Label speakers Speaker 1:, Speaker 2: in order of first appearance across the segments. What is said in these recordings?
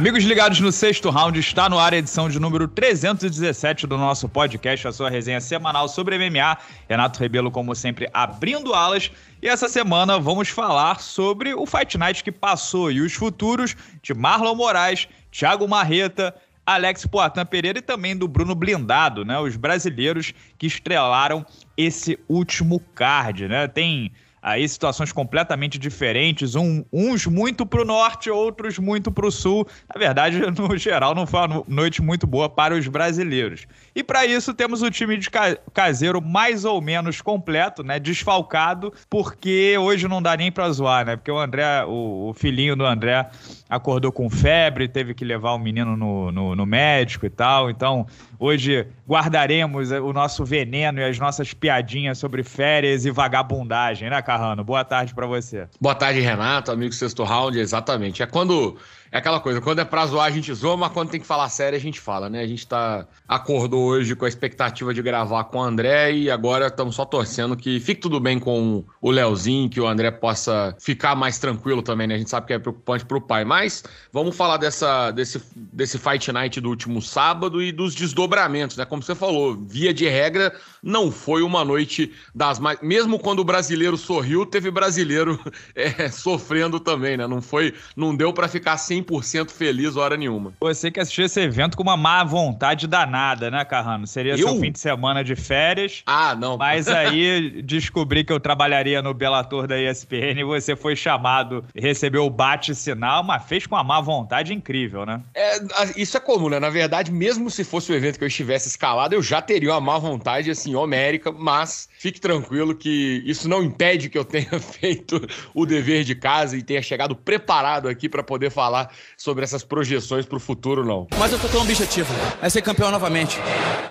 Speaker 1: Amigos ligados no sexto round, está no ar a edição de número 317 do nosso podcast, a sua resenha semanal sobre MMA. Renato Rebelo, como sempre, abrindo alas. E essa semana vamos falar sobre o Fight Night que passou e os futuros de Marlon Moraes, Thiago Marreta, Alex Poitin Pereira e também do Bruno Blindado, né? Os brasileiros que estrelaram esse último card, né? Tem aí situações completamente diferentes, um, uns muito para o norte, outros muito para o sul. Na verdade, no geral, não foi uma noite muito boa para os brasileiros. E para isso temos o time de caseiro mais ou menos completo, né? Desfalcado, porque hoje não dá nem para zoar, né? Porque o André, o, o filhinho do André acordou com febre, teve que levar o menino no, no, no, médico e tal. Então, hoje guardaremos o nosso veneno e as nossas piadinhas sobre férias e vagabundagem, né, Carrano? Boa tarde para você. Boa tarde, Renato,
Speaker 2: amigo Sexto Round, exatamente. É quando é aquela coisa, quando é pra zoar a gente zoa, mas quando tem que falar sério a gente fala, né? A gente tá acordou hoje com a expectativa de gravar com o André e agora estamos só torcendo que fique tudo bem com o Leozinho, que o André possa ficar mais tranquilo também, né? A gente sabe que é preocupante pro pai, mas vamos falar dessa desse desse Fight Night do último sábado e dos desdobramentos, né? Como você falou, via de regra, não foi uma noite das mais, mesmo quando o brasileiro sorriu, teve brasileiro é, sofrendo também, né? Não foi, não deu para ficar sem 100% feliz hora nenhuma.
Speaker 1: Você que assistiu esse evento com uma má vontade danada, né, Carrano? Seria eu? seu fim de semana de férias. Ah, não. Mas aí descobri que eu trabalharia no Belator da ESPN e você foi chamado recebeu o bate-sinal, mas fez com uma má vontade incrível, né? É, isso é comum, né?
Speaker 2: Na verdade, mesmo se fosse o evento que eu estivesse escalado, eu já teria uma má vontade, assim, homérica, mas Fique tranquilo que isso não impede que eu tenha feito o dever de casa e tenha chegado preparado aqui para poder falar sobre essas projeções para o futuro, não.
Speaker 1: Mas eu tô um objetivo. É ser campeão novamente.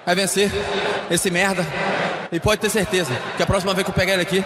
Speaker 1: É vencer esse merda e pode ter certeza que a próxima vez que eu pegar ele aqui,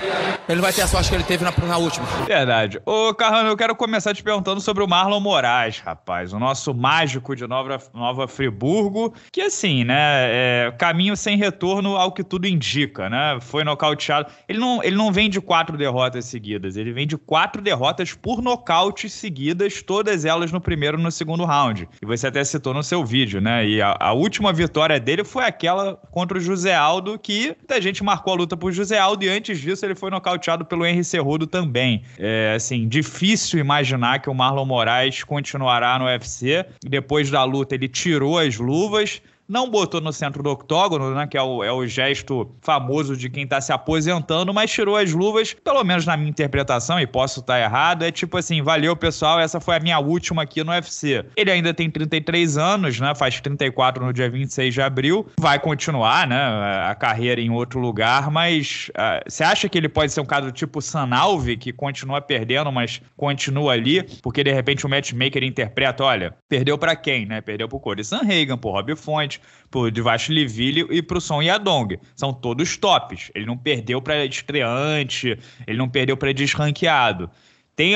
Speaker 1: ele vai ter a sorte que ele teve na, na última. Verdade. Ô, Carrano, eu quero começar te perguntando sobre o Marlon Moraes, rapaz. O nosso mágico de Nova, Nova Friburgo. Que assim, né? É, caminho sem retorno ao que tudo indica, né? Foi nocauteado. Ele não, ele não vem de quatro derrotas seguidas. Ele vem de quatro derrotas por nocaute seguidas, todas elas no primeiro e no segundo round. E você até citou no seu vídeo, né? E a, a última vitória dele foi aquela contra o José Aldo, que muita gente marcou a luta por José Aldo e antes disso ele foi nocauteado pelo Henry Cerrudo também. É, assim, difícil imaginar que o Marlon Moraes continuará no UFC. Depois da luta ele tirou as luvas, não botou no centro do octógono, né, que é o, é o gesto famoso de quem está se aposentando, mas tirou as luvas, pelo menos na minha interpretação, e posso estar tá errado, é tipo assim, valeu pessoal, essa foi a minha última aqui no UFC. Ele ainda tem 33 anos, né, faz 34 no dia 26 de abril, vai continuar, né, a carreira em outro lugar, mas ah, você uh, acha que ele pode ser um caso tipo Sanalve, que continua perdendo, mas continua ali, porque de repente o matchmaker interpreta, olha, perdeu para quem, né, perdeu pro Corey Sanhagen, pro Rob Fonte, pro Divacho Liville e pro Son Yadong. São todos tops. Ele não perdeu para estreante, ele não perdeu para desranqueado. Tem,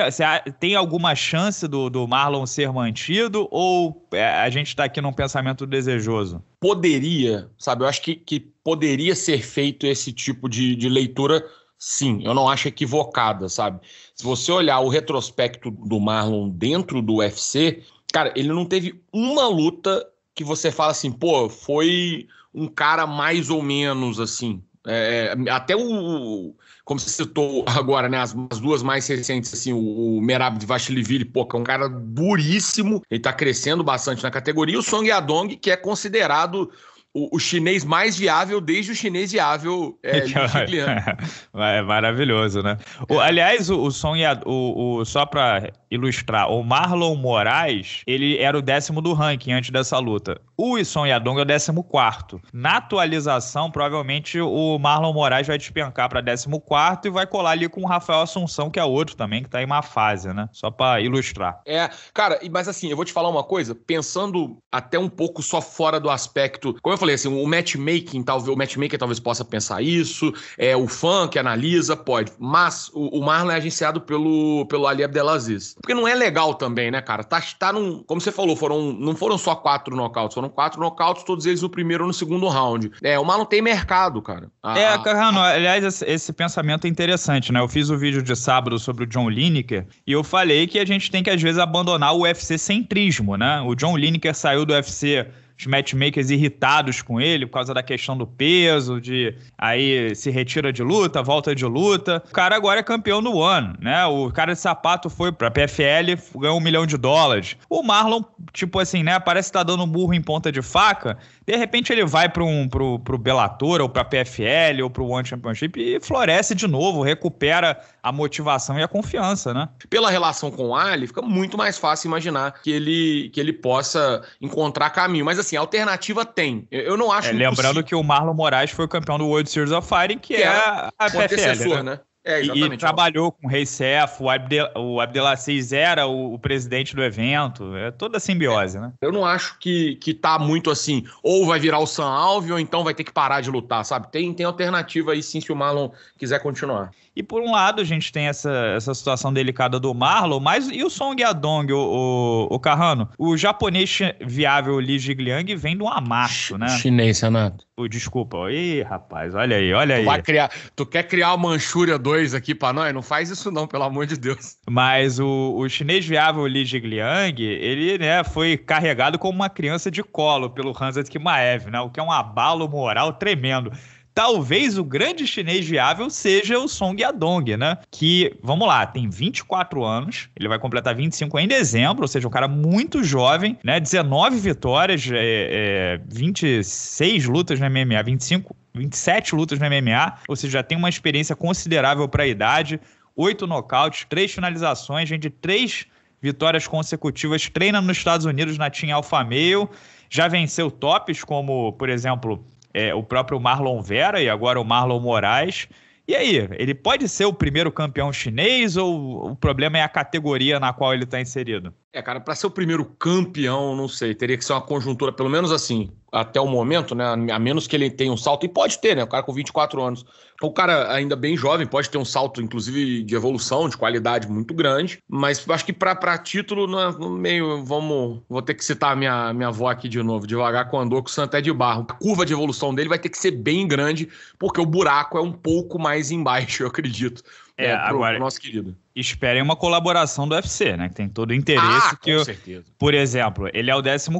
Speaker 1: tem alguma chance do, do Marlon ser mantido ou é, a gente está aqui num pensamento desejoso? Poderia, sabe? Eu acho que, que poderia ser feito esse tipo
Speaker 2: de, de leitura, sim. Eu não acho equivocada, sabe? Se você olhar o retrospecto do Marlon dentro do UFC, cara, ele não teve uma luta que você fala assim, pô, foi um cara mais ou menos assim. É, é até o. Como você citou agora, né? As, as duas mais recentes, assim, o, o Merab de Vachliville, pô, que é um cara duríssimo, ele tá crescendo bastante na categoria, e o Song Yadong, que é considerado o, o, chinês mais viável desde o chinês viável é,
Speaker 1: é, é maravilhoso, né? O, aliás, o, o Song Yadong, o, o, só para ilustrar, o Marlon Moraes, ele era o décimo do ranking antes dessa luta. O Wilson Yadong é o décimo quarto. Na atualização, provavelmente o Marlon Moraes vai despencar para décimo quarto e vai colar ali com o Rafael Assunção, que é outro também, que está em uma fase, né? Só para ilustrar.
Speaker 2: É, cara, mas assim, eu vou te falar uma coisa, pensando até um pouco só fora do aspecto, como eu falei, assim, o matchmaking, talvez, o matchmaker talvez possa pensar isso, é o fã que analisa, pode, mas o, o Marlon é agenciado pelo, pelo Ali Abdelaziz. Porque não é legal também, né, cara? Tá, tá num, como você falou, foram, não foram só quatro nocautes, foram quatro nocautes, todos eles no primeiro ou no segundo round. É, o Mal não tem mercado, cara. A,
Speaker 1: é, Carrano, aliás, esse, esse pensamento é interessante, né? Eu fiz o um vídeo de sábado sobre o John Lineker e eu falei que a gente tem que, às vezes, abandonar o UFC centrismo, né? O John Lineker saiu do UFC os matchmakers irritados com ele por causa da questão do peso, de aí se retira de luta, volta de luta. O cara agora é campeão do One, né? O cara de sapato foi pra PFL, ganhou um milhão de dólares. O Marlon, tipo assim, né? Parece que tá dando um burro em ponta de faca. De repente ele vai pro, um, pro, pro Bellator ou pra PFL ou pro One Championship e floresce de novo, recupera a motivação e a confiança, né? Pela relação
Speaker 2: com o Ali, fica muito mais fácil imaginar que ele, que ele possa encontrar caminho. Mas
Speaker 1: assim, alternativa tem. Eu, eu não acho. É, lembrando que o Marlon Moraes foi campeão do World Series of Fighting, que, que é, é a, a PFL, né? né? É, e, trabalhou com o Rei Cef, o, Abdel, o Abdelaziz era o, o, presidente do evento, é toda simbiose, é. né? Eu não acho que, que tá
Speaker 2: muito assim, ou vai virar o San Alves, ou então vai ter que parar de lutar, sabe? Tem, tem alternativa aí sim se o Marlon quiser continuar.
Speaker 1: E por um lado, a gente tem essa, essa situação delicada do Marlon, mas e o Song Yadong, o, o, o Carrano? O japonês viável Li Jigliang vem do amasso, né? Chinês, Renato. Oh, desculpa. Ih, rapaz, olha aí, olha tu aí. Vai criar, tu quer criar o Manchúria 2 aqui pra nós? Não faz isso não, pelo amor de Deus. Mas o, o chinês viável Li Jigliang, ele né, foi carregado como uma criança de colo pelo Hansa Kimaev, né? O que é um abalo moral tremendo talvez o grande chinês viável seja o Song Yadong, né? Que, vamos lá, tem 24 anos, ele vai completar 25 em dezembro, ou seja, um cara muito jovem, né? 19 vitórias, é, é, 26 lutas no MMA, 25, 27 lutas no MMA, ou seja, já tem uma experiência considerável para a idade, 8 nocautes, 3 finalizações, gente, 3 vitórias consecutivas, treina nos Estados Unidos na Team Alpha Male, já venceu tops como, por exemplo, é, o próprio Marlon Vera e agora o Marlon Moraes. E aí, ele pode ser o primeiro campeão chinês ou o problema é a categoria na qual ele está inserido? É, cara, para ser o primeiro campeão, não sei, teria que ser uma conjuntura, pelo
Speaker 2: menos assim, até o momento, né? A menos que ele tenha um salto, e pode ter, né? O cara com 24 anos. o cara ainda bem jovem pode ter um salto, inclusive, de evolução, de qualidade muito grande. Mas acho que para título, não é, meio. Vamos. Vou ter que citar a minha, minha avó aqui de novo, devagar com andor com o Santa é de Barro. A curva de evolução dele vai ter que ser bem grande, porque o buraco é um
Speaker 1: pouco mais embaixo, eu acredito. É, é pro, agora, pro nosso querido. Esperem uma colaboração do UFC, né? Que tem todo o interesse ah, que. Com eu, certeza. Por exemplo, ele é o 14,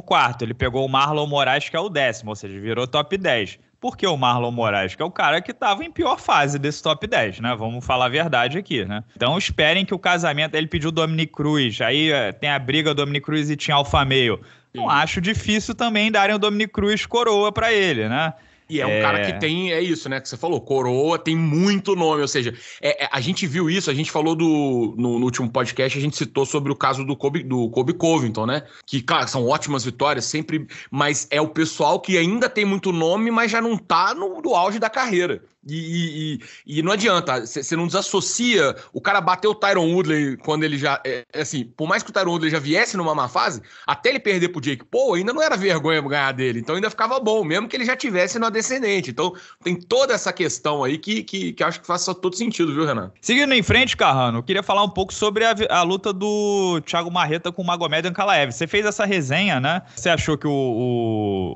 Speaker 1: ele pegou o Marlon Moraes, que é o décimo, ou seja, virou top 10. Porque o Marlon Moraes, que é o cara que estava em pior fase desse top 10, né? Vamos falar a verdade aqui, né? Então esperem que o casamento. Ele pediu Dominic Cruz, aí eh, tem a briga Dominic Cruz e tinha Alfa Meio. Não acho difícil também darem o Dominic Cruz coroa para ele, né? E é um é... cara que tem, é isso, né? Que você falou, coroa,
Speaker 2: tem muito nome. Ou seja, é, é, a gente viu isso, a gente falou do. No, no, último podcast, a gente citou sobre o caso do Kobe, do Kobe Covington, né? Que, claro, são ótimas vitórias, sempre. Mas é o pessoal que ainda tem muito nome, mas já não tá no, no auge da carreira. E, e, e, não adianta, você não desassocia. O cara bateu o Tyron Woodley quando ele já. É, é, assim, por mais que o Tyron Woodley já viesse numa má fase, até ele perder pro Jake Paul, ainda não era vergonha ganhar dele. Então ainda ficava bom, mesmo que ele já tivesse na descendente. Então tem toda essa questão aí que, que, que acho que faz todo sentido, viu, Renan?
Speaker 1: Seguindo em frente, Carrano, eu queria falar um pouco sobre a, a luta do Thiago Marreta com o Magomed Ankalaev. Você fez essa resenha, né? Você achou que o,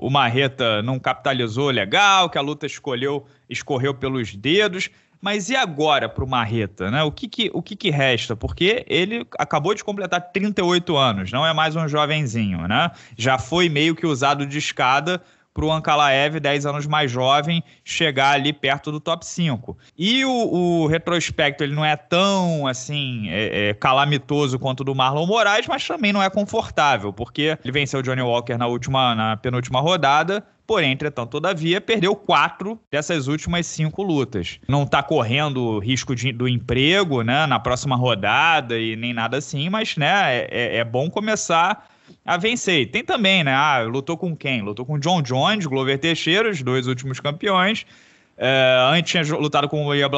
Speaker 1: o, o Marreta não capitalizou legal, que a luta escolheu escorreu pelos dedos. Mas e agora para o Marreta, né? O que que, o que que resta? Porque ele acabou de completar 38 anos, não é mais um jovenzinho, né? Já foi meio que usado de escada para o Ankalaev, 10 anos mais jovem, chegar ali perto do top 5. E o, o retrospecto ele não é tão assim é, é, calamitoso quanto o do Marlon Moraes, mas também não é confortável, porque ele venceu o Johnny Walker na última, na penúltima rodada, Porém, entretanto, todavia, perdeu quatro dessas últimas cinco lutas. Não está correndo risco de, do emprego, né, na próxima rodada e nem nada assim, mas, né, é, é, é bom começar a vencer. Tem também, né? Ah, lutou com quem? Lutou com John Jones, Glover Teixeira, os dois últimos campeões. É, antes tinha lutado com o Ilya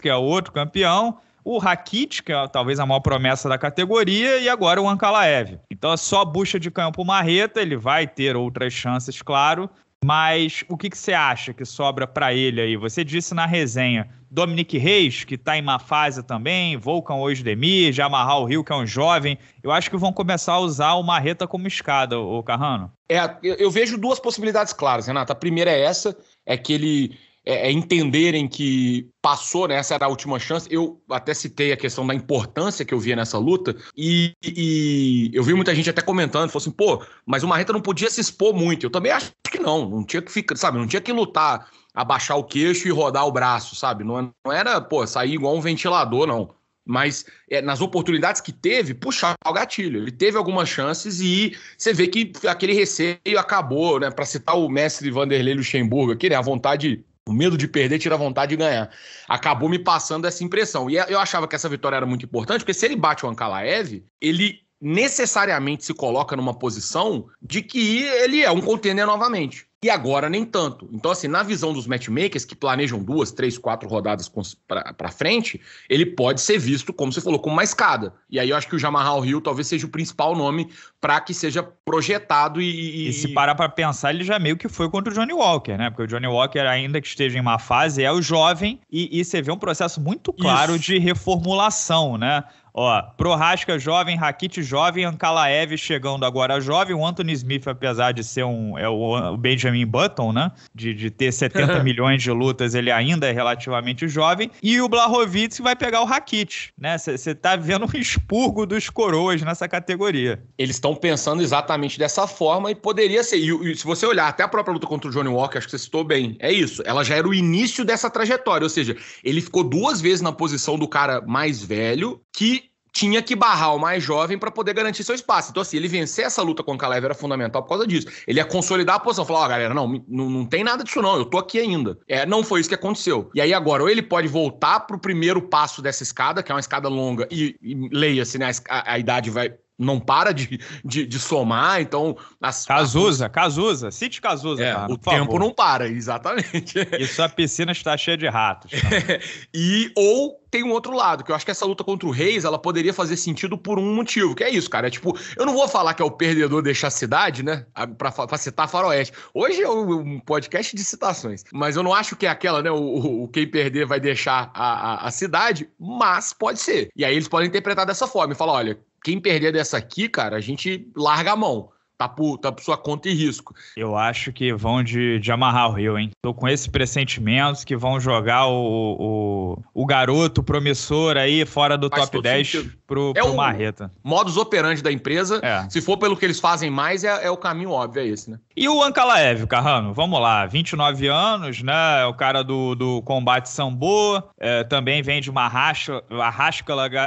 Speaker 1: que é outro campeão. O Rakit, que é talvez a maior promessa da categoria, e agora o Ankalaev. Então é só bucha de canhão pro Marreta, ele vai ter outras chances, claro. Mas o que, que você acha que sobra para ele aí? Você disse na resenha Dominic Reis, que está em má fase também, Volcan Demir, Jamarral Rio, que é um jovem. Eu acho que vão começar a usar o Marreta como escada, o Carrano. É, eu vejo
Speaker 2: duas possibilidades claras, Renata. A primeira é essa, é que ele é, é entenderem que passou, né? Essa era a última chance. Eu até citei a questão da importância que eu via nessa luta, e, e eu vi muita gente até comentando, falou assim, pô, mas o Marreta não podia se expor muito. Eu também acho que não, não tinha que ficar, sabe, não tinha que lutar abaixar o queixo e rodar o braço, sabe? Não, não era, pô, sair igual um ventilador, não. Mas é, nas oportunidades que teve, puxar o gatilho. Ele teve algumas chances e você vê que aquele receio acabou, né? Para citar o mestre Vanderlei Luxemburgo aqui, né? A vontade o medo de perder tira a vontade de ganhar. Acabou me passando essa impressão. E é, eu achava que essa vitória era muito importante, porque se ele bate o Ankalaev, ele necessariamente se coloca numa posição de que ele é um contender novamente e agora nem tanto. Então, assim, na visão dos matchmakers que planejam duas, três, quatro rodadas para frente, ele pode ser visto, como você falou, como uma escada. E aí eu acho que o
Speaker 1: Jamarral Hill talvez seja o principal nome para que seja projetado e. E se parar para pensar, ele já meio que foi contra o Johnny Walker, né? Porque o Johnny Walker, ainda que esteja em má fase, é o jovem e, e você vê um processo muito claro Isso. de reformulação, né? Ó, Prohaska jovem, Rakit jovem, Ankalaev chegando agora jovem, o Anthony Smith, apesar de ser um, é o Benjamin Button, né? De, de ter 70 milhões de lutas, ele ainda é relativamente jovem. E o Blahovic vai pegar o Rakit, né? Você tá vendo um expurgo dos coroas nessa categoria. Eles estão pensando exatamente dessa forma e poderia ser. E, e se
Speaker 2: você olhar até a própria luta contra o Johnny Walker, acho que você citou bem, é isso. Ela já era o início dessa trajetória, ou seja, ele ficou duas vezes na posição do cara mais velho que tinha que barrar o mais jovem para poder garantir seu espaço. Então, assim, ele vencer essa luta com o Kalev era fundamental por causa disso. Ele ia consolidar a posição, falar, ó, oh, galera, não, não, não tem nada disso não, eu tô aqui ainda. É, não foi isso que aconteceu. E aí agora, ou ele pode voltar pro primeiro passo dessa escada, que é uma escada longa, e, e leia-se, né, a, a idade vai não para de, de, de somar, então... As, Cazuza, a... Cazuza, cite Cazuza, é, cara, O tempo favor. não para, exatamente. E sua piscina está cheia de ratos. e ou tem um outro lado, que eu acho que essa luta contra o Reis, ela poderia fazer sentido por um motivo, que é isso, cara. É tipo, eu não vou falar que é o perdedor deixar a cidade, né? Pra, pra citar Faroeste. Hoje é um podcast de citações. Mas eu não acho que é aquela, né? O, o, o quem perder vai deixar a, a, a cidade, mas pode ser. E aí eles podem interpretar dessa forma e falar: olha,
Speaker 1: quem perder dessa aqui, cara, a gente larga a mão. Tá por, tá por sua conta e risco. Eu acho que vão de, de amarrar o Rio, hein? Tô com esse pressentimento que vão jogar o, o, o garoto promissor aí fora do Faz top 10 sentido. pro, é pro Marreta. Modus operandi da empresa. É. Se for pelo que
Speaker 2: eles fazem mais, é, é o caminho óbvio, é esse, né?
Speaker 1: E o Ancalaev, Carrano? Vamos lá, 29 anos, né? É o cara do, do combate sambo, é, também vem de uma rasca,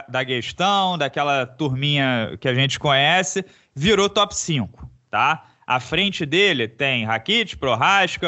Speaker 1: da questão, daquela turminha que a gente conhece virou top 5, tá? À frente dele tem Rakitic, Prohaska,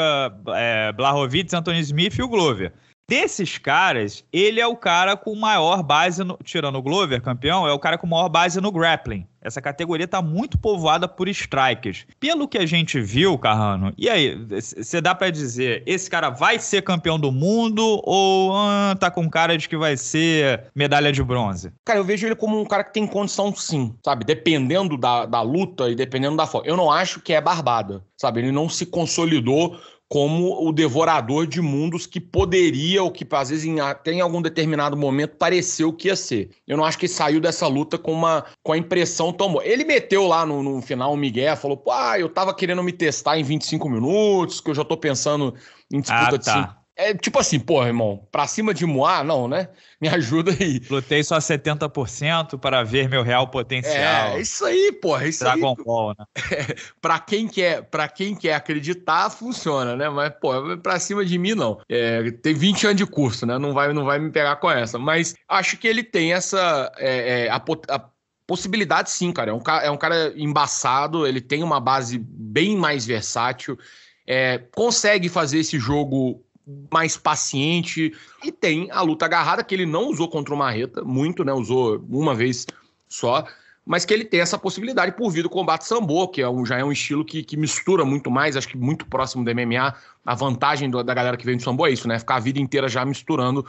Speaker 1: é, Blahovic, Anthony Smith e o Glover. Desses caras, ele é o cara com maior base, no, tirando o Glover, campeão, é o cara com maior base no grappling. Essa categoria tá muito povoada por strikers. Pelo que a gente viu, Carrano, e aí, você dá para dizer, esse cara vai ser campeão do mundo ou ah, tá com cara de que vai ser medalha de bronze?
Speaker 2: Cara, eu vejo ele como um cara que tem condição sim, sabe? Dependendo da, da luta e dependendo da forma. Eu não acho que é barbada, sabe? Ele não se consolidou como o devorador de mundos que poderia, ou que às vezes em, até em algum determinado momento pareceu que ia ser. Eu não acho que ele saiu dessa luta com uma com a impressão tão boa. Ele meteu lá no, no final o um Miguel, falou: pô, ah, eu tava querendo me testar em 25 minutos, que eu já tô pensando em disputa ah, tá. de é tipo assim, porra, irmão, pra cima de Moá, não, né?
Speaker 1: Me ajuda aí. Lutei só 70% para ver meu real potencial. É, isso aí, porra, é isso Dragon aí. Dragon Ball, né?
Speaker 2: É, pra, quem quer, pra quem quer acreditar, funciona, né? Mas, porra, pra cima de mim, não. É, tem 20 anos de curso, né? Não vai, não vai me pegar com essa. Mas acho que ele tem essa... É, é, a, a, possibilidade, sim, cara. É um, é um cara embaçado, ele tem uma base bem mais versátil. É, consegue fazer esse jogo mais paciente. E tem a luta agarrada, que ele não usou contra o Marreta, muito, né? Usou uma vez só. Mas que ele tem essa possibilidade por vir do combate sambo, que é um, já é um estilo que, que mistura muito mais, acho que muito próximo do MMA. A vantagem do, da galera que vem do sambo é isso, né? Ficar a vida inteira já misturando uh,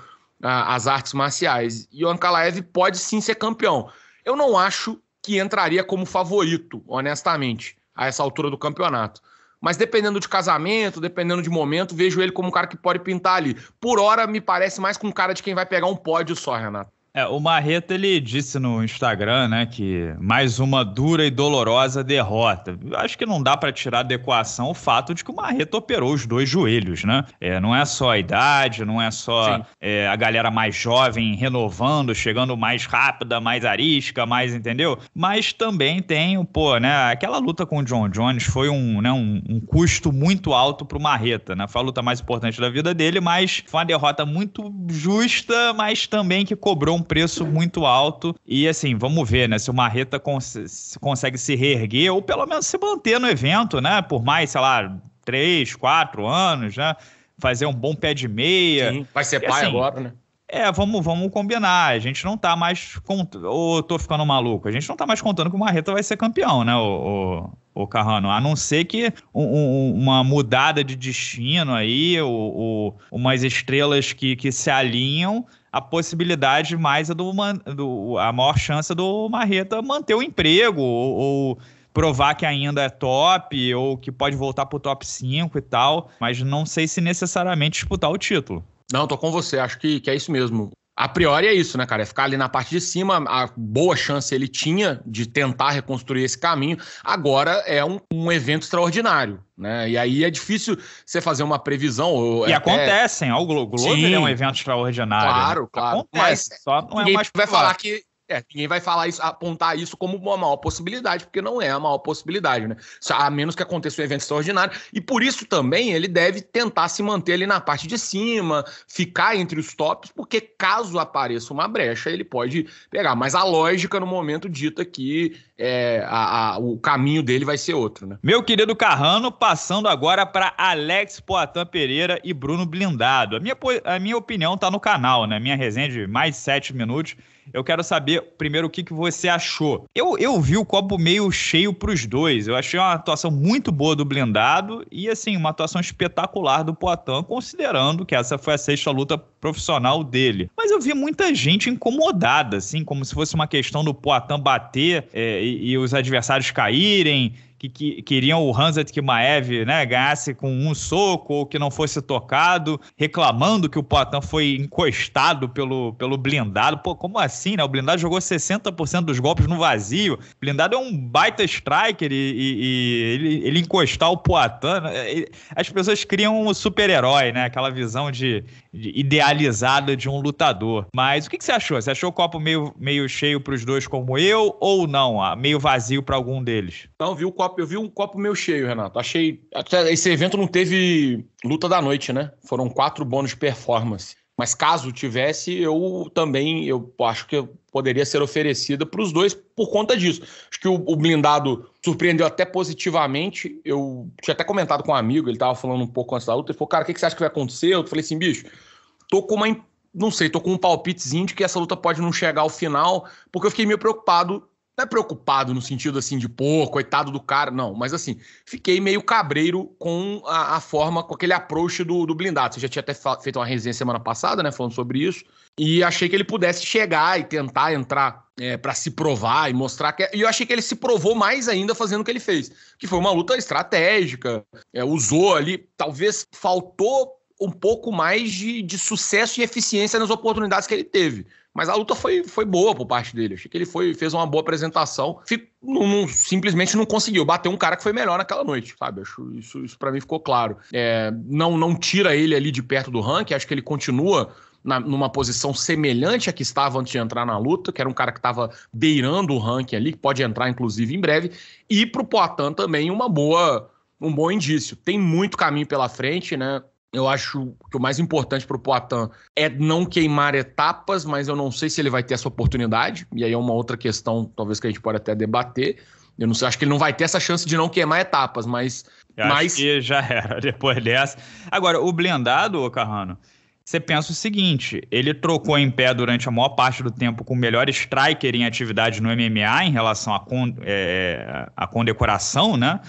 Speaker 2: as artes marciais. E o Ankalaev pode sim ser campeão. Eu não acho que entraria como favorito, honestamente, a essa altura do campeonato. Mas dependendo de casamento, dependendo de momento, vejo ele como um cara que pode pintar ali. Por hora, me parece mais com um cara de quem vai pegar um pódio só, Renato.
Speaker 1: É, o Marreta ele disse no Instagram, né, que mais uma dura e dolorosa derrota. Acho que não dá para tirar da equação o fato de que o Marreta operou os dois joelhos, né? É, não é só a idade, não é só é, a galera mais jovem renovando, chegando mais rápida, mais arisca, mais, entendeu? Mas também tem, pô, né, aquela luta com o John Jones foi um, né, um, um custo muito alto pro Marreta, né? Foi a luta mais importante da vida dele, mas foi uma derrota muito justa, mas também que cobrou um preço muito alto. E assim, vamos ver, né? Se o Marreta cons consegue se reerguer ou pelo menos se manter no evento, né? Por mais, sei lá, três, quatro anos, né? Fazer um bom pé de meia. Sim, vai ser pai assim, agora, né? É, vamos, vamos combinar. A gente não tá mais. Cont... Ou oh, tô ficando maluco? A gente não tá mais contando que o Marreta vai ser campeão, né, o, o, o Carrano? A não ser que um, um, uma mudada de destino aí, o, o, umas estrelas que, que se alinham a possibilidade mais é do, do a maior chance do Marreta manter o emprego ou, ou provar que ainda é top ou que pode voltar para o top 5 e tal, mas não sei se necessariamente disputar o título. Não, tô com você, acho
Speaker 2: que, que é isso mesmo. A priori é isso, né, cara? É ficar ali na parte de cima, a boa chance ele tinha de tentar reconstruir esse caminho. Agora é um, um evento extraordinário, né? E aí é difícil você fazer uma previsão. E até... acontecem,
Speaker 1: ó, o Globo Sim, é um evento extraordinário. Né? Claro, né? claro. Acontece, mas, só não é mais vai falar
Speaker 2: que é, ninguém vai falar isso, apontar isso como uma maior possibilidade, porque não é a maior possibilidade, né? A menos que aconteça um evento extraordinário. E por isso também ele deve tentar se manter ali na parte de cima, ficar entre os tops, porque caso apareça uma brecha, ele pode pegar. Mas a lógica no momento dita que é, a, a, o caminho dele vai ser outro, né?
Speaker 1: Meu querido Carrano, passando agora para Alex Poitin Pereira e Bruno Blindado. A minha, a minha opinião está no canal, né? Minha resenha de mais de sete minutos eu quero saber primeiro o que, que você achou. Eu, eu vi o copo meio cheio para os dois. Eu achei uma atuação muito boa do blindado e, assim, uma atuação espetacular do Poitin, considerando que essa foi a sexta luta profissional dele. Mas eu vi muita gente incomodada, assim, como se fosse uma questão do Poitin bater é, e, e os adversários caírem que, que queriam o Hanset Kimaev né, ganhasse com um soco ou que não fosse tocado, reclamando que o Poitin foi encostado pelo, pelo blindado. Pô, como assim, né? O blindado jogou 60% dos golpes no vazio. O blindado é um baita striker e, e, e ele, ele, encostar o Poitin. Né? As pessoas criam um super-herói, né? Aquela visão de, de idealizada de um lutador. Mas o que, que, você achou? Você achou o copo meio, meio cheio para os dois como eu ou não? Ah, meio vazio para algum deles? Não, viu o copo copo, eu vi um copo meio cheio, Renato. Achei. Até
Speaker 2: esse evento não teve luta da noite, né? Foram quatro bônus de performance. Mas caso tivesse, eu também eu acho que poderia ser oferecida para os dois por conta disso. Acho que o, o, blindado surpreendeu até positivamente. Eu tinha até comentado com um amigo, ele estava falando um pouco antes da luta. Ele falou, cara, o que, que você acha que vai acontecer? Eu falei assim, bicho, tô com uma. Não sei, tô com um palpitezinho de que essa luta pode não chegar ao final, porque eu fiquei meio preocupado não é preocupado no sentido assim de, pô, coitado do cara, não, mas assim, fiquei meio cabreiro com a, a forma, com aquele approach do, do blindado. Você já tinha até feito uma resenha semana passada, né, falando sobre isso, e achei que ele pudesse chegar e tentar entrar é, para se provar e mostrar que. É, e eu achei que ele se provou mais ainda fazendo o que ele fez, que foi uma luta estratégica, é, usou ali, talvez faltou um pouco mais de, de sucesso e eficiência nas oportunidades que ele teve. Mas a luta foi, foi boa por parte dele. achei que ele foi, fez uma boa apresentação. Fico, não, não, simplesmente não conseguiu. bater um cara que foi melhor naquela noite, sabe? Acho, isso isso para mim ficou claro. É, não, não tira ele ali de perto do ranking. Acho que ele continua na, numa posição semelhante à que estava antes de entrar na luta, que era um cara que estava beirando o ranking ali, que pode entrar inclusive em breve, e para o Poitin também uma boa, um bom indício. Tem muito caminho pela frente, né? Eu acho que o mais importante para o Poitin é não queimar etapas, mas eu não sei se ele vai ter essa oportunidade. E aí é uma outra questão, talvez que a gente
Speaker 1: pode até debater. Eu não sei, acho que ele não vai ter essa chance de não queimar etapas, mas. Eu mas... que já era depois dessa. Agora, o blindado, ô Carrano, você pensa o seguinte: ele trocou em pé durante a maior parte do tempo com o melhor striker em atividade no MMA em relação à con é, é condecoração, né?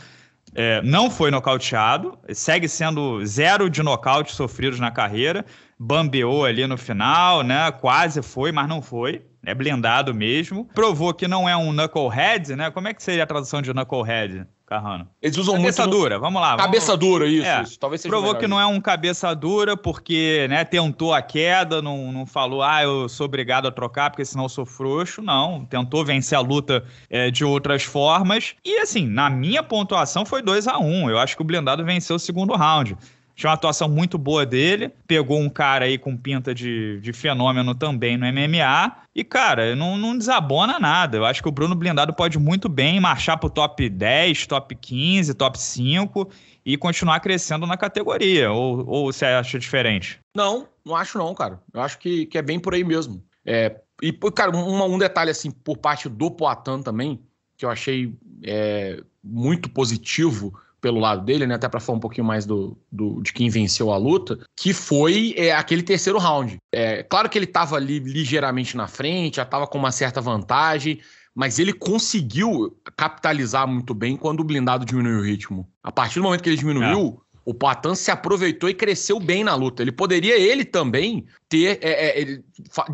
Speaker 1: é, não foi nocauteado, segue sendo zero de nocaute sofridos na carreira, bambeou ali no final, né? Quase foi, mas não foi. É blindado mesmo. Provou que não é um knucklehead, né? Como é que seria a tradução de knucklehead? Carrano. Eles usam cabeça muito. Cabeça dura, vamos lá. Vamos... Cabeça dura, isso, é, isso.
Speaker 2: Talvez seja Provou que não
Speaker 1: é um cabeça dura, porque né, tentou a queda, não, não falou, ah, eu sou obrigado a trocar, porque senão eu sou frouxo. Não, tentou vencer a luta é, de outras formas. E assim, na minha pontuação foi 2 a 1 um. Eu acho que o blindado venceu o segundo round. Tinha uma atuação muito boa dele. Pegou um cara aí com pinta de, de fenômeno também no MMA. E, cara, não, não desabona nada. Eu acho que o Bruno Blindado pode muito bem marchar pro top 10, top 15, top 5 e continuar crescendo na categoria. Ou, ou você acha diferente?
Speaker 2: Não, não acho não, cara. Eu acho que, que é bem por aí mesmo. É, e, cara, um, um detalhe assim, por parte do Poatan também, que eu achei é, muito positivo, pelo lado dele, né? Até para falar um pouquinho mais do, do, de quem venceu a luta, que foi é, aquele terceiro round. É, claro que ele estava ali ligeiramente na frente, já estava com uma certa vantagem, mas ele conseguiu capitalizar muito bem quando o blindado diminuiu o ritmo. A partir do momento que ele diminuiu, é. o Patan se aproveitou e cresceu bem na luta. Ele poderia, ele também, ter. É, é,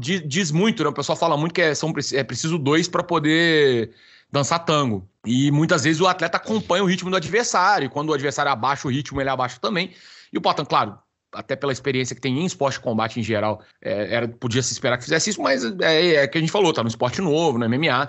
Speaker 2: diz, muito, né? O pessoal fala muito que é, são, é preciso dois para poder dançar tango. E muitas vezes o atleta acompanha o ritmo do adversário, e quando o adversário abaixa o ritmo, ele abaixa também. E o Poitin, claro, até pela experiência que tem em esporte de combate em geral, é, era, podia se esperar que fizesse isso, mas é, é, é que a gente falou, tá no esporte novo, no MMA.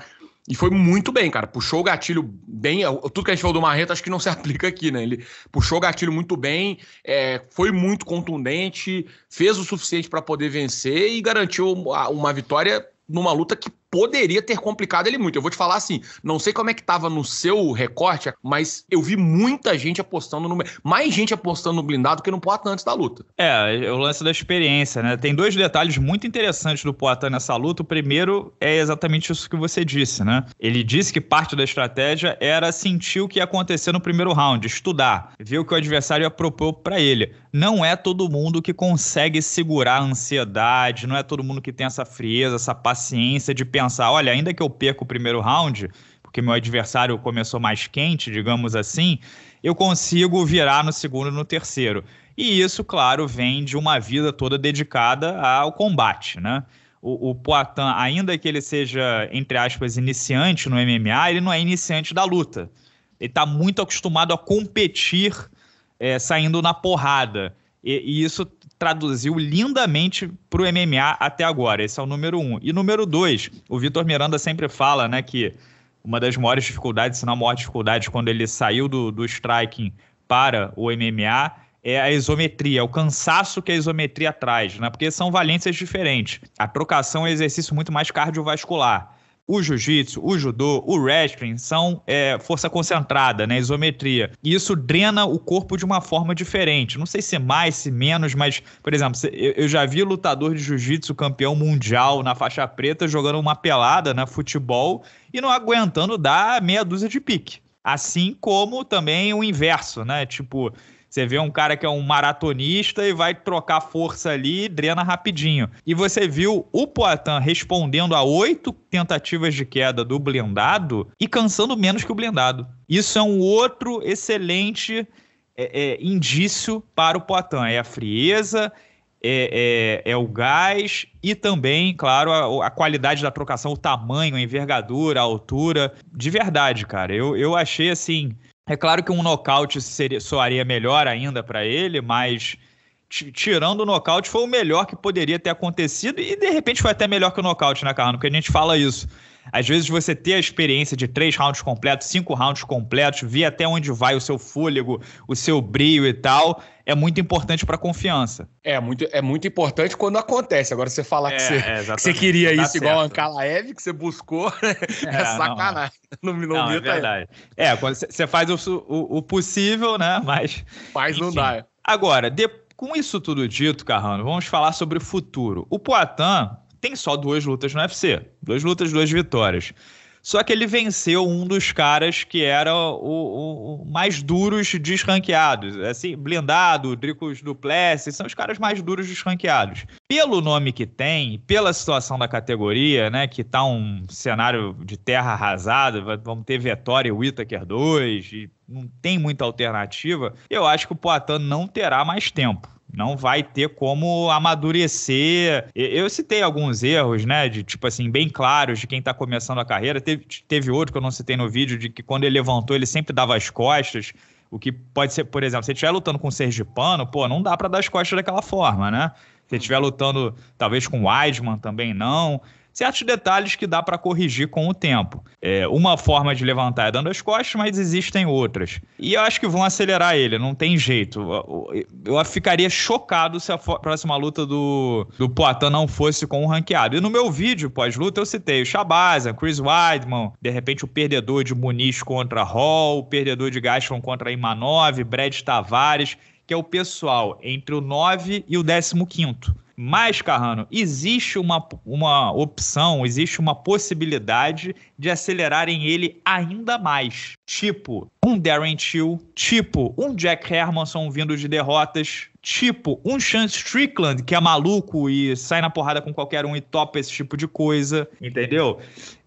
Speaker 2: E foi muito bem, cara. Puxou o gatilho bem. É, tudo que a gente falou do Marreta, acho que não se aplica aqui, né? Ele puxou o gatilho muito bem, é, foi muito contundente, fez o suficiente para poder vencer e garantiu uma vitória numa luta que poderia ter complicado ele muito. Eu vou te falar assim, não sei como é que tava no seu recorte, mas eu vi muita gente apostando no. Mais gente apostando no blindado que no Poitin antes da luta.
Speaker 1: É, é, o lance da experiência, né? Tem dois detalhes muito interessantes do Poitin nessa luta. O primeiro é exatamente isso que você disse, né? Ele disse que parte da estratégia era sentir o que ia acontecer no primeiro round, estudar, ver o que o adversário ia propor para ele. Não é todo mundo que consegue segurar a ansiedade, não é todo mundo que tem essa frieza, essa paciência de pensar pensar, olha, ainda que eu perca o primeiro round, porque meu adversário começou mais quente, digamos assim, eu consigo virar no segundo e no terceiro. E isso, claro, vem de uma vida toda dedicada ao combate, né? O, o Poitin, ainda que ele seja, entre aspas, iniciante no MMA, ele não é iniciante da luta. Ele está muito acostumado a competir é, saindo na porrada. E, e isso traduziu lindamente para o MMA até agora. Esse é o número um. E número dois, o Vitor Miranda sempre fala né, que uma das maiores dificuldades, se não a maior dificuldade, quando ele saiu do, do striking para o MMA, é a isometria, é o cansaço que a isometria traz, né? Porque são valências diferentes. A trocação é um exercício muito mais cardiovascular o jiu-jitsu, o judô, o wrestling são é, força concentrada, né? Isometria. E isso drena o corpo de uma forma diferente. Não sei se mais, se menos, mas, por exemplo, eu já vi lutador de jiu-jitsu campeão mundial na faixa preta jogando uma pelada, né? Futebol e não aguentando dar meia dúzia de pique. Assim como também o inverso, né? Tipo, você vê um cara que é um maratonista e vai trocar força ali e drena rapidinho. E você viu o Poitin respondendo a oito tentativas de queda do blindado e cansando menos que o blindado. Isso é um outro excelente é, é, indício para o Poitin. É a frieza, é, é, é, o gás e também, claro, a, a, qualidade da trocação, o tamanho, a envergadura, a altura. De verdade, cara, eu, eu achei assim. É claro que um nocaute seria, soaria melhor ainda para ele, mas tirando o nocaute, foi o melhor que poderia ter acontecido e de repente foi até melhor que o nocaute, né, Carlos? Porque a gente fala isso. Às vezes você ter a experiência de três rounds completos, cinco rounds completos, ver até onde vai o seu fôlego, o seu brilho e tal, é muito importante para a confiança. É muito, é muito importante quando acontece. Agora, você falar é, que, você, é, que você queria isso certo. igual a
Speaker 2: Ankalaev, que você buscou, é, é sacanagem.
Speaker 1: Não, não, não, é, é verdade. Aí. É, quando você faz o, o, o, possível, né? Mas. Mas não dá. Agora, com isso tudo dito, Carrano, vamos falar sobre o futuro. O Poitin tem só duas lutas no UFC. Duas lutas, duas vitórias. Só que ele venceu um dos caras que era o, o, o mais duros desranqueados. É assim, blindado, Dricos Duplessis, são os caras mais duros desranqueados. Pelo nome que tem, pela situação da categoria, né? Que tá um cenário de terra arrasada, vamos ter Vettori e Whittaker 2, e não tem muita alternativa. Eu acho que o Poitin não terá mais tempo. Não vai ter como amadurecer. Eu citei alguns erros, né? De tipo assim, bem claros de quem tá começando a carreira. Teve, teve outro que eu não citei no vídeo, de que quando ele levantou, ele sempre dava as costas. O que pode ser, por exemplo, se você estiver lutando com o Sergipano, pô, não dá para dar as costas daquela forma, né? Se você estiver lutando, talvez com o Weidman também não certos detalhes que dá para corrigir com o tempo. É, uma forma de levantar é dando as costas, mas existem outras. E eu acho que vão acelerar ele, não tem jeito. Eu ficaria chocado se a próxima luta do, do Poitin não fosse com o um ranqueado. E no meu vídeo pós-luta eu citei o Shabaza, Chris Weidman, de repente o perdedor de Muniz contra Hall, o perdedor de Gaston contra Imanov, Brad Tavares é o pessoal entre o 9 e o 15. Mas, Carrano, existe uma, uma opção, existe uma possibilidade de acelerarem ele ainda mais. Tipo um Darren Till, tipo um Jack Hermanson vindo de derrotas, tipo um Sean Strickland, que é maluco e sai na porrada com qualquer um e topa esse tipo de coisa, entendeu?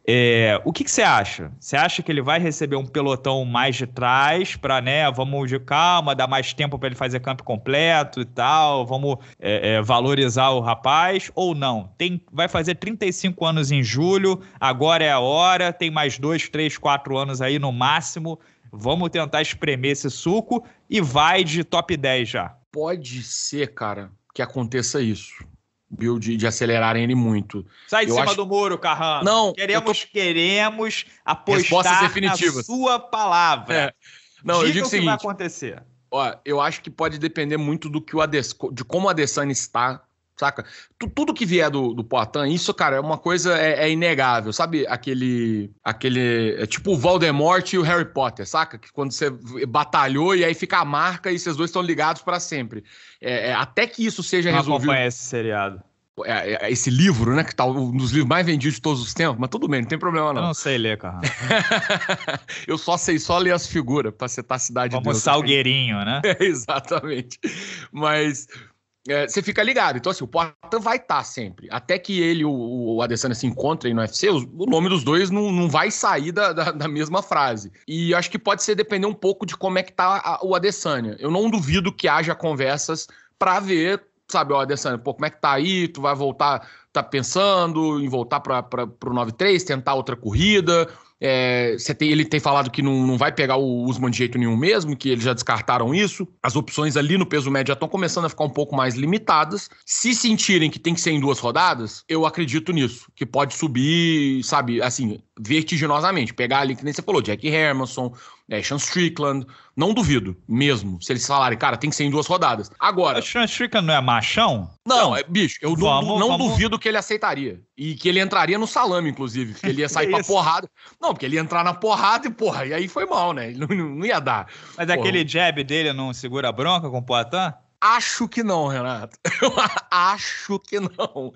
Speaker 1: É, o que, que, você acha? Você acha que ele vai receber um pelotão mais de trás para, né, vamos de calma, dar mais tempo para ele fazer campo completo e tal, vamos é, é, valorizar o rapaz ou não? Tem, vai fazer 35 anos em julho, agora é a hora, tem mais dois, três, quatro anos aí no máximo, vamos tentar espremer esse suco e vai de top 10 já.
Speaker 2: Pode ser, cara, que aconteça isso viu, de, de acelerarem ele muito. Sai de eu cima acho... do
Speaker 1: muro, Carrano. Não, queremos, tô... queremos apostar na sua palavra. É. Não, Diga eu digo o, seguinte, que vai acontecer. Ó, eu
Speaker 2: acho que pode depender muito do que o Ades... de como o Adesanya está saca? T tudo que vier do, do Poitin, isso, cara, é uma coisa é, é inegável, sabe? Aquele. aquele é tipo o Voldemort e o Harry Potter, saca? Que quando você batalhou e aí fica a marca e vocês dois estão ligados para sempre. É, é, até que isso seja Não resolvido. acompanha esse seriado. É, é, esse livro, né? Que tá um dos livros mais vendidos de todos os tempos, mas tudo bem, não tem problema, não. Eu não sei ler, cara. eu só sei só ler as figuras pra citar a cidade Como Deus. Como
Speaker 1: Salgueirinho, né?
Speaker 2: É, exatamente. Mas é, você fica ligado. Então, assim, o Porta vai estar tá sempre. Até que ele e o, o Adesanya se encontrem no UFC, o nome dos dois não, não vai sair da, da, da, mesma frase. E acho que pode ser depender um pouco de como é que tá a, o Adesanya. Eu não duvido que haja conversas para ver, sabe, o Adesanya, pô, como é que tá aí? Tu vai voltar, tá pensando em voltar para o 9-3, tentar outra corrida? É, tem, ele tem falado que não, não vai pegar o Usman de jeito nenhum mesmo, que eles já descartaram isso. As opções ali no peso médio já estão começando a ficar um pouco mais limitadas. Se sentirem que tem que ser em duas rodadas, eu acredito nisso, que pode subir, sabe, assim, vertiginosamente. Pegar ali, que nem você falou, Jack Hermanson, é, Sean Strickland. Não duvido, mesmo, se eles falarem, cara, tem que ser em duas rodadas. Agora. O Sean Strickland não é machão? Não, É, bicho, eu vamos, não, não vamos. duvido que ele aceitaria. E que ele entraria no salame, inclusive. Que ele ia sair pra porrada. Não, porque ele ia entrar na porrada e, porra, e aí foi mal, né? Ele não, não ia dar. Mas porra. aquele
Speaker 1: jab dele não segura bronca com o Poitin?
Speaker 2: Acho que não, Renato. Eu acho que não.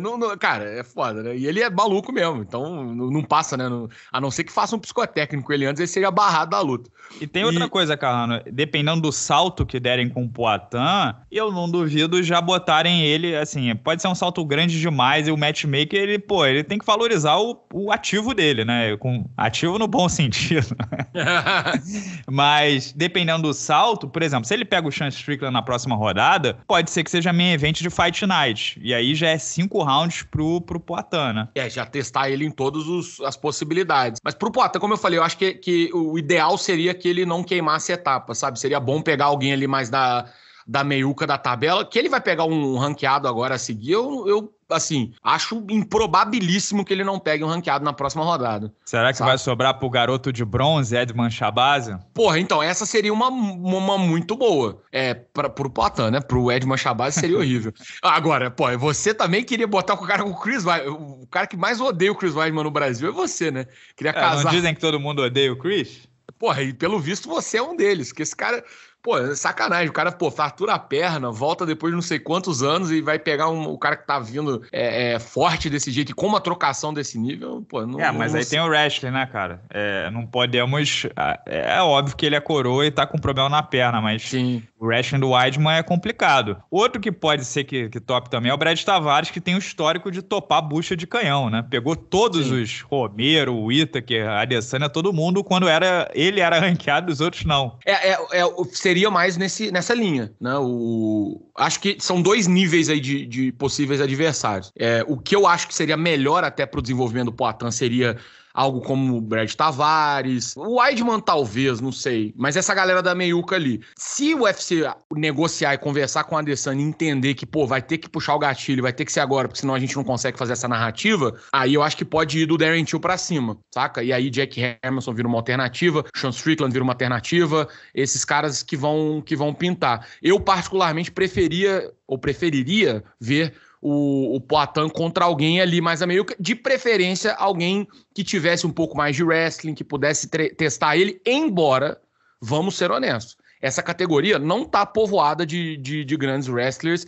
Speaker 2: Não, não. Cara, é foda, né? E ele é maluco mesmo, então não, passa, né? Não, a não ser que faça um
Speaker 1: psicotécnico ele antes, ele seja barrado da luta. E tem e... outra coisa, Carrano. Dependendo do salto que derem com o Poitin, eu não duvido já botarem ele, assim, pode ser um salto grande demais e o matchmaker, ele, pô, ele tem que valorizar o, o ativo dele, né? Com, ativo no bom sentido. Mas dependendo do salto, por exemplo, se ele pega o Sean Strickland na próxima próxima rodada, pode ser que seja main event de Fight Night. E aí já é cinco rounds pro, pro Poatan, né?
Speaker 2: É, já testar ele em todas as possibilidades. Mas pro Poatan, como eu falei, eu acho que, que o ideal seria que ele não queimasse etapa, sabe? Seria bom pegar alguém ali mais da da meiuca da tabela, que ele vai pegar um ranqueado agora a seguir, eu, eu assim, acho improbabilíssimo que ele não pegue um ranqueado na próxima rodada.
Speaker 1: Será que sabe? vai sobrar pro garoto de bronze, Edman Shabazian?
Speaker 2: Porra, então, essa seria uma, uma muito boa. É, pra, pro Poitin, né? Pro Edman Shabazian seria horrível. Agora, pô, você também queria botar o cara com o Chris Weidman. O cara que mais odeia o Chris Weidman no Brasil é você, né? Queria é, casar... Não dizem que todo mundo odeia o Chris? Porra, e pelo visto você é um deles, que esse cara Pô, é sacanagem. O cara, pô, fratura a perna, volta depois de não sei quantos anos e vai pegar um, o cara que tá vindo é, é, forte desse jeito e com uma trocação desse nível, pô, não. É, mas não... aí tem o
Speaker 1: wrestling, né, cara? É, não podemos. É, é óbvio que ele é coroa e tá com problema na perna, mas. Sim. O Rashford Weidman é complicado. Outro que pode ser que, que top também é o Brad Tavares, que tem o histórico de topar bucha de canhão, né? Pegou todos Sim. os Romero, Whittaker, Adesanya, todo mundo, quando era ele era ranqueado, os outros não. É, é, é, seria mais nesse,
Speaker 2: nessa linha, né? O, acho que são dois níveis aí de, de possíveis adversários. É, o que eu acho que seria melhor até para o desenvolvimento do Poitin seria algo como o Brad Tavares, o Weidman talvez, não sei, mas essa galera da meiuca ali. Se o UFC negociar e conversar com a Adesanya e entender que, pô, vai ter que puxar o gatilho, vai ter que ser agora, porque senão a gente não consegue fazer essa narrativa, aí eu acho que pode ir do Darren Till pra cima, saca? E aí Jack Hermanson vira uma alternativa, Sean Strickland vira uma alternativa, esses caras que vão, que vão pintar. Eu particularmente preferia ou preferiria ver o, o Poitin contra alguém ali mais a é meio, de preferência alguém que tivesse um pouco mais de wrestling, que pudesse testar ele, embora, vamos ser honestos, essa categoria não está povoada de, de, de, grandes wrestlers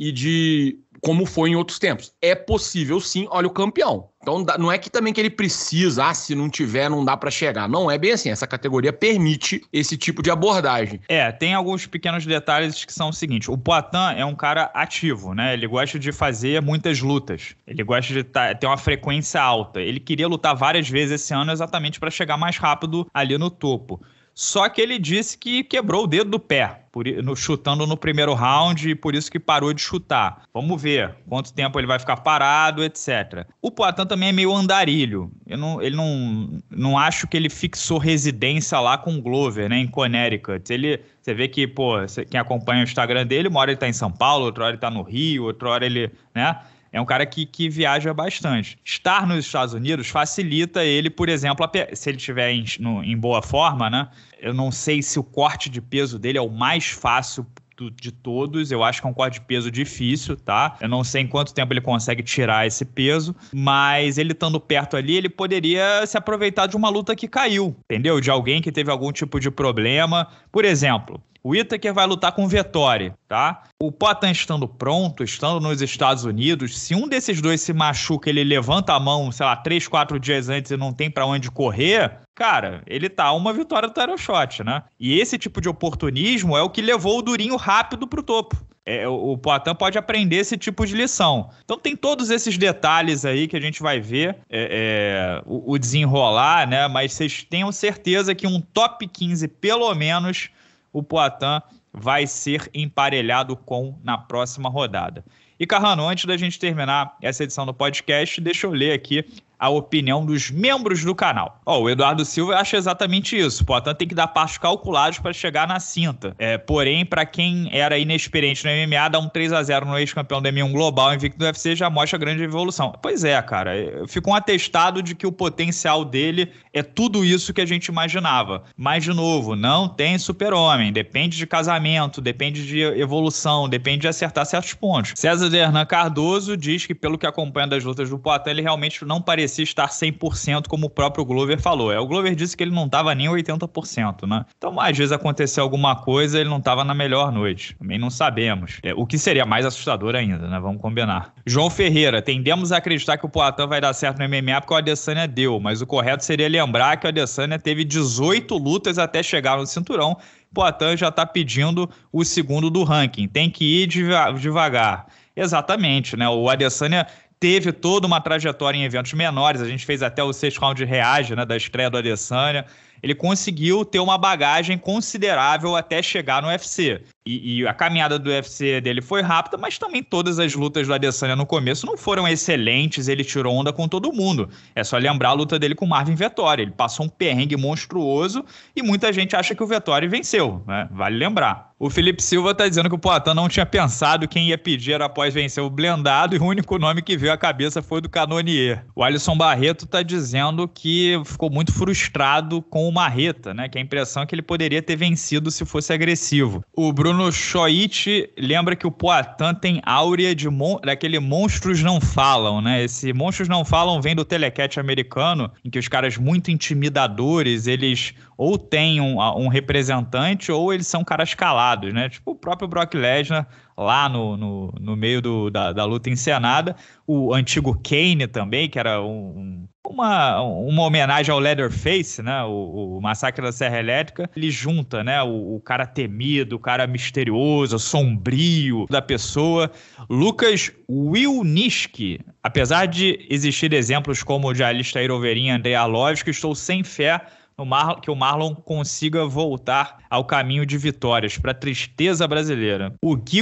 Speaker 2: e de como foi em outros tempos. É possível sim, olha o campeão. Então não é que também que ele precisa, ah, se não tiver não dá para chegar. Não é bem assim, essa categoria permite esse tipo de abordagem.
Speaker 1: É, tem alguns pequenos detalhes que são o seguinte, o Poitin é um cara ativo, né? Ele gosta de fazer muitas lutas. Ele gosta de tá, ter uma frequência alta. Ele queria lutar várias vezes esse ano exatamente para chegar mais rápido ali no topo. Só que ele disse que quebrou o dedo do pé, por, no, chutando no primeiro round e por isso que parou de chutar. Vamos ver quanto tempo ele vai ficar parado, etc. O Poitin também é meio andarilho. Eu não, ele não, não acho que ele fixou residência lá com o Glover, né, em Connecticut. Ele, você vê que, pô, quem acompanha o Instagram dele, uma hora ele tá em São Paulo, outra hora ele tá no Rio, outra hora ele, né? É um cara que, que viaja bastante. Estar nos Estados Unidos facilita ele, por exemplo, se ele estiver em, no, em boa forma, né? Eu não sei se o corte de peso dele é o mais fácil do, de todos. Eu acho que é um corte de peso difícil, tá? Eu não sei em quanto tempo ele consegue tirar esse peso, mas ele estando perto ali, ele poderia se aproveitar de uma luta que caiu, entendeu? De alguém que teve algum tipo de problema. Por exemplo, o Itaker vai lutar com o Vettori, tá? O Potan estando pronto, estando nos Estados Unidos, se um desses dois se machuca, ele levanta a mão, sei lá, três, quatro dias antes e não tem para onde correr, cara, ele tá uma vitória do title shot, né? E esse tipo de oportunismo é o que levou o Durinho rápido pro topo. É, o Poitin pode aprender esse tipo de lição. Então tem todos esses detalhes aí que a gente vai ver é, é, o, o desenrolar, né? Mas vocês tenham certeza que um top 15, pelo menos, o Poitin vai ser emparelhado com na próxima rodada. E Carrano, antes da gente terminar essa edição do podcast, deixa eu ler aqui a opinião dos membros do canal. Oh, o Eduardo Silva acha exatamente isso. Portanto, tem que dar passos calculados para chegar na cinta. É, porém, para quem era inexperiente no MMA, dar um 3 a 0 no ex-campeão do M1 global invicto do UFC já mostra grande evolução. Pois é, cara. Fica um atestado de que o potencial dele é tudo isso que a gente imaginava. Mas, de novo, não tem super-homem. Depende de casamento, depende de evolução, depende de acertar certos pontos. César Hernan Cardoso diz que, pelo que acompanha das lutas do Poitin, ele realmente não parecia parecia estar 100%, como o próprio Glover falou. É, o Glover disse que ele não estava nem 80%, né? Então, às vezes aconteceu alguma coisa, ele não estava na melhor noite. Também não sabemos. É, o que seria mais assustador ainda, né? Vamos combinar. João Ferreira, tendemos a acreditar que o Poitin vai dar certo no MMA porque o Adesanya deu, mas o correto seria lembrar que o Adesanya teve 18 lutas até chegar no cinturão. Poitin já está pedindo o segundo do ranking. Tem que ir deva devagar. Exatamente, né? O Adesanya teve toda uma trajetória em eventos menores. A gente fez até o sexto round de reage, né, da estreia do Adesanya. Ele conseguiu ter uma bagagem considerável até chegar no UFC. E, e, a caminhada do UFC dele foi rápida, mas também todas as lutas do Adesanya no começo não foram excelentes. Ele tirou onda com todo mundo. É só lembrar a luta dele com Marvin Vettori. Ele passou um perrengue monstruoso e muita gente acha que o Vettori venceu. Né? Vale lembrar. O Felipe Silva está dizendo que o Poitin não tinha pensado quem ia pedir era após vencer o blendado e o único nome que veio à cabeça foi o do Canonier. O Alisson Barreto está dizendo que ficou muito frustrado com o Marreta, né? Que a impressão é que ele poderia ter vencido se fosse agressivo. O Bruno Choit lembra que o Poitin tem áurea de mon daquele monstros não falam, né? Esse monstros não falam vem do telecat americano, em que os caras muito intimidadores, eles ou têm um, um representante ou eles são caras calados lados, né? Tipo o próprio Brock Lesnar lá no, no, no meio do, da, da luta encenada, o antigo Kane também, que era um, uma, uma homenagem ao Leatherface, né? O, o, Massacre da Serra Elétrica. Ele junta, né? O, o, cara temido, o cara misterioso, sombrio da pessoa. Lucas Wilniski. Apesar de existir exemplos como o Overeem, Iroverinha Andrei Arlovski, estou sem fé o que o Marlon consiga voltar ao caminho de vitórias, para tristeza brasileira. O Gui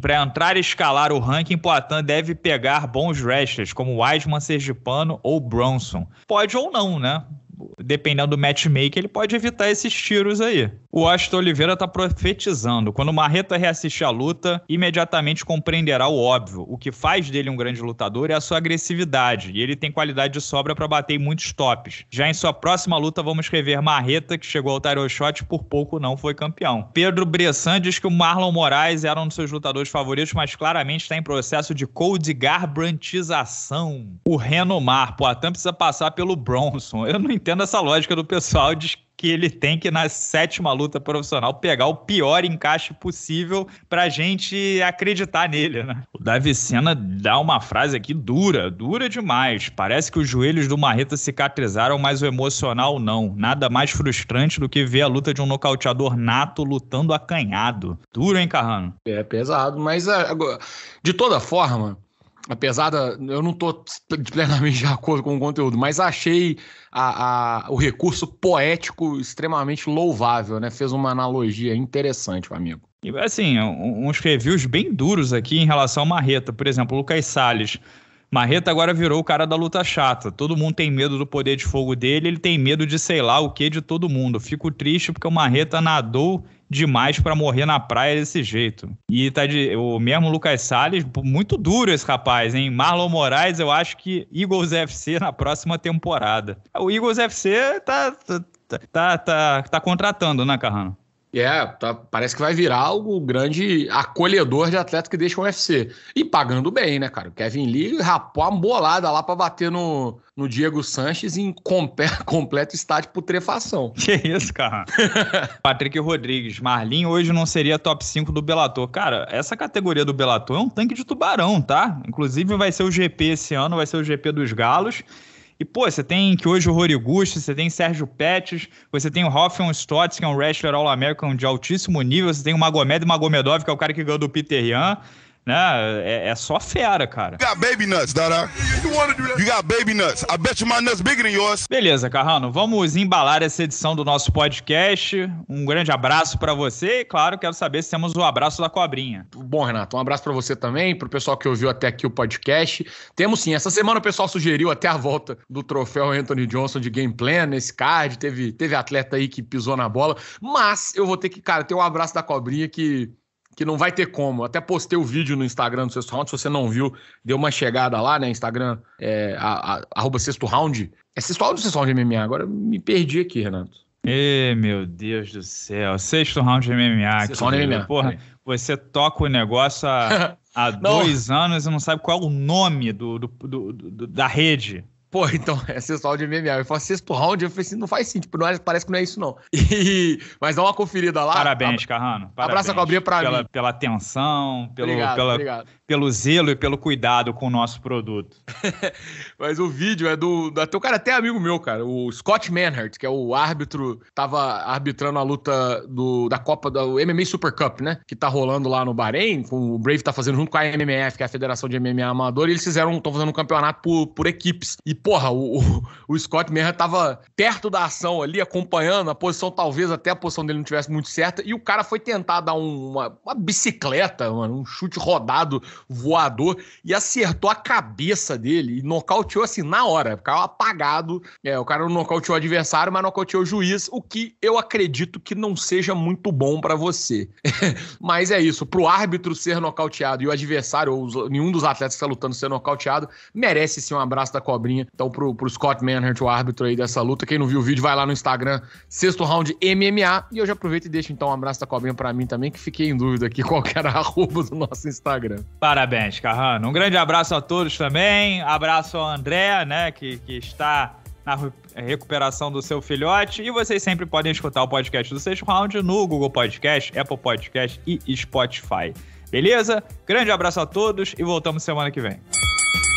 Speaker 1: para entrar e escalar o ranking, Poitin deve pegar bons wrestlers, como Wiseman Sergipano ou Bronson. Pode ou não, né? dependendo do matchmaker, ele pode evitar esses tiros aí. O Austin Oliveira tá profetizando. Quando Marreta reassistir a luta, imediatamente compreenderá o óbvio. O que faz dele um grande lutador é a sua agressividade, e ele tem qualidade de sobra para bater muitos tops. Já em sua próxima luta, vamos rever Marreta, que chegou ao title shot por pouco não foi campeão. Pedro Bressan diz que o Marlon Moraes era um dos seus lutadores favoritos, mas claramente está em processo de cold garbrantização. O Renomar, pô, a Tam precisa passar pelo Bronson. Eu não entendo entendo essa lógica do pessoal de que ele tem que, na sétima luta profissional, pegar o pior encaixe possível pra gente acreditar nele, né? O Davi Senna dá uma frase aqui dura, dura demais. Parece que os joelhos do Marreta cicatrizaram, mas o emocional não. Nada mais frustrante do que ver a luta de um nocauteador nato lutando acanhado. Duro, hein, Carrano?
Speaker 2: É pesado, mas é, de toda forma, apesar da. Eu não estou plenamente de acordo com o conteúdo, mas achei a, a, o recurso poético extremamente louvável, né? Fez uma analogia interessante, amigo.
Speaker 1: E, assim, uns reviews bem duros aqui em relação ao Marreta. Por exemplo, o Lucas Salles. Marreta agora virou o cara da luta chata. Todo mundo tem medo do poder de fogo dele, ele tem medo de sei lá o que de todo mundo. Fico triste porque o Marreta nadou demais para morrer na praia desse jeito. E tá de, o mesmo Lucas Salles, muito duro esse rapaz, hein? Marlon Moraes, eu acho que Eagles FC na próxima temporada. O Eagles FC tá, tá, tá, tá, tá contratando, né, Carrano? E é, tá, parece que vai virar algo
Speaker 2: grande acolhedor de atleta que deixa o UFC. E pagando bem, né, cara? O Kevin Lee rapou a bolada lá para bater no, no Diego Sanches em compe, completo estádio de putrefação.
Speaker 1: Que isso, cara? Patrick Rodrigues, Marlin hoje não seria top 5 do Bellator. Cara, essa categoria do Bellator é um tanque de tubarão, tá? Inclusive vai ser o GP esse ano, vai ser o GP dos Galos. E, pô, você tem que hoje o Horiguchi, você tem Sérgio Pettis, você tem o Hoffman Stotts, que é um wrestler All-American de altíssimo nível, você tem o Magomed Magomedov, que é o cara que ganhou do Peter Yan. Né? É, é só fera, cara. You got baby nuts, Dada. You, you got baby nuts. I bet you my nuts bigger than yours. Beleza, Carrano. Vamos embalar essa edição do nosso podcast. Um grande abraço para você e, claro, quero saber se temos o abraço da cobrinha. Bom, Renato, um abraço para você também, pro pessoal que ouviu até aqui o podcast.
Speaker 2: Temos sim, essa semana o pessoal sugeriu até a volta do troféu Anthony Johnson de game plan nesse card. Teve, teve atleta aí que pisou na bola. Mas eu vou ter que, cara, ter o um abraço da cobrinha que que não vai ter como. Até postei o vídeo no Instagram do Sexto Round, se você não viu, deu uma chegada lá, né? Instagram, é, a, a, arroba Sexto Round. É Sexto Round ou Sexto Round MMA? Agora me perdi
Speaker 1: aqui, Renato. Ê, meu Deus do céu. Sexto round de MMA. Sexto round de MMA. Porra, você toca o negócio há, há dois anos e não sabe qual é o nome do, do, do, do da rede
Speaker 2: pô, então é sexto round de MMA. Eu falei sexto round, eu falei assim, não faz sentido, tipo, não é, parece que não é isso, não. E, mas dá uma conferida lá. Parabéns, Carrano. Parabéns abraça a cobrinha pra pela, mim.
Speaker 1: Pela atenção, pelo, obrigado, pela, obrigado pelo zelo e pelo cuidado com o nosso produto. Mas o vídeo é do, do até o cara até amigo meu, cara, o Scott Manhart, que
Speaker 2: é o árbitro, tava arbitrando a luta do, da Copa do MMA Super Cup, né, que tá rolando lá no Bahrein, com o Brave tá fazendo junto com a MMF, que é a Federação de MMA Amador, e eles fizeram, estão fazendo um campeonato por, por equipes. E porra, o, o, o Scott Manhart tava perto da ação ali, acompanhando a posição, talvez até a posição dele não tivesse muito certa, e o cara foi tentar dar uma, uma bicicleta, mano, um chute rodado voador, e acertou a cabeça dele e nocauteou assim na hora. Ficava apagado. É, o cara não nocauteou o adversário, mas nocauteou o juiz, o que eu acredito que não seja muito bom para você. mas é isso, pro árbitro ser nocauteado e o adversário, ou nenhum dos atletas que tá lutando ser nocauteado, merece sim um abraço da cobrinha. Então, pro, pro Scott Manhart, o árbitro aí dessa luta. Quem não viu o vídeo, vai lá no Instagram, sexto round MMA. E eu já aproveito e deixo então um abraço da cobrinha para mim também, que fiquei em dúvida aqui qual era a roupa do nosso Instagram.
Speaker 1: Tá Parabéns, Carrano. Um grande abraço a todos também. Abraço ao André, né, que, que está na recuperação do seu filhote. E vocês sempre podem escutar o podcast do Sexto Round no Google Podcast, Apple Podcast e Spotify. Beleza? Grande abraço a todos e voltamos semana que vem.